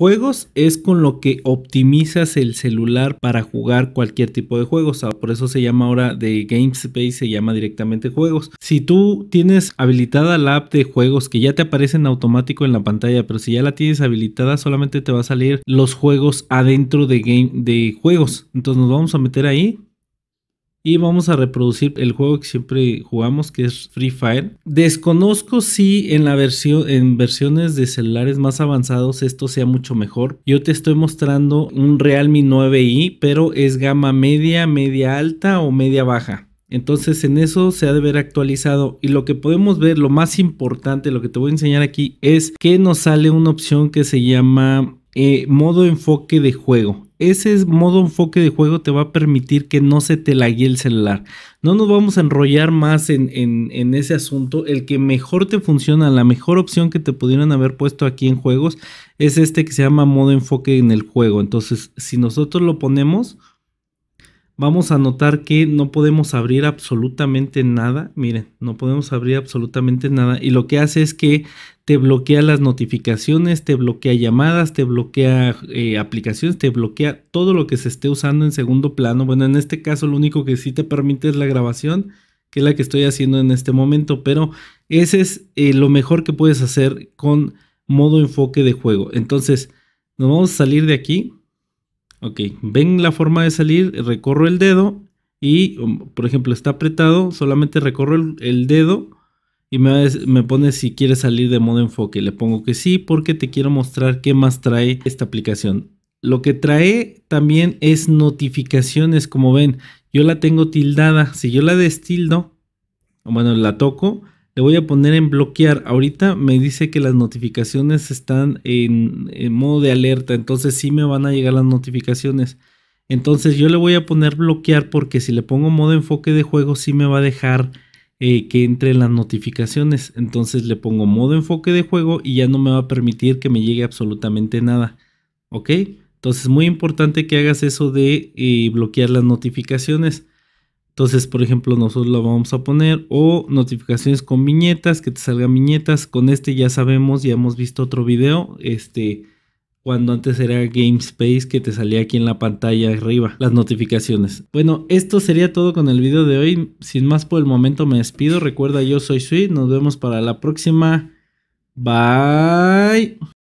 Juegos es con lo que optimizas el celular para jugar cualquier tipo de juegos. Ah, por eso se llama ahora de Space, se llama directamente juegos. Si tú tienes habilitada la app de juegos que ya te aparecen automático en la pantalla, pero si ya la tienes habilitada, solamente te va a salir los juegos adentro de game de juegos. Entonces nos vamos a meter ahí y vamos a reproducir el juego que siempre jugamos, que es Free Fire. Desconozco si en la en versiones de celulares más avanzados esto sea mucho mejor. Yo te estoy mostrando un Realme 9i, pero es gama media, media alta o media baja. Entonces en eso se ha de ver actualizado y lo que podemos ver, lo más importante, lo que te voy a enseñar aquí es que nos sale una opción que se llama eh, modo enfoque de juego ese modo enfoque de juego te va a permitir que no se te lague el celular. No nos vamos a enrollar más en, en, en, ese asunto. El que mejor te funciona, la mejor opción que te pudieran haber puesto aquí en juegos es este que se llama modo enfoque en el juego. Entonces, si nosotros lo ponemos, vamos a notar que no podemos abrir absolutamente nada. Miren, no podemos abrir absolutamente nada. Y lo que hace es que te bloquea las notificaciones, te bloquea llamadas, te bloquea eh, aplicaciones, te bloquea todo lo que se esté usando en segundo plano. Bueno, en este caso lo único que sí te permite es la grabación, que es la que estoy haciendo en este momento, pero ese es eh, lo mejor que puedes hacer con modo enfoque de juego. Entonces, nos vamos a salir de aquí. Ok, ven la forma de salir, recorro el dedo y, um, por ejemplo, está apretado, solamente recorro el dedo y me, pone si quiere salir de modo enfoque. Le pongo que sí porque te quiero mostrar qué más trae esta aplicación. Lo que trae también es notificaciones, como ven, yo la tengo tildada. Si yo la destildo, bueno, la toco, le voy a poner en bloquear. Ahorita me dice que las notificaciones están en, en modo de alerta, entonces sí me van a llegar las notificaciones. Entonces yo le voy a poner bloquear porque si le pongo modo enfoque de juego sí me va a dejar eh, que entre las notificaciones. Entonces le pongo modo enfoque de juego y ya no me va a permitir que me llegue absolutamente nada. ¿Ok? Entonces es muy importante que hagas eso de eh, bloquear las notificaciones. Entonces, por ejemplo, nosotros lo vamos a poner o notificaciones con viñetas, que te salgan viñetas. Con este ya sabemos, ya hemos visto otro video, este, cuando antes era GameSpace que te salía aquí en la pantalla arriba las notificaciones. Bueno, esto sería todo con el video de hoy. Sin más por el momento me despido. Recuerda, yo soy Sweet. Nos vemos para la próxima. Bye.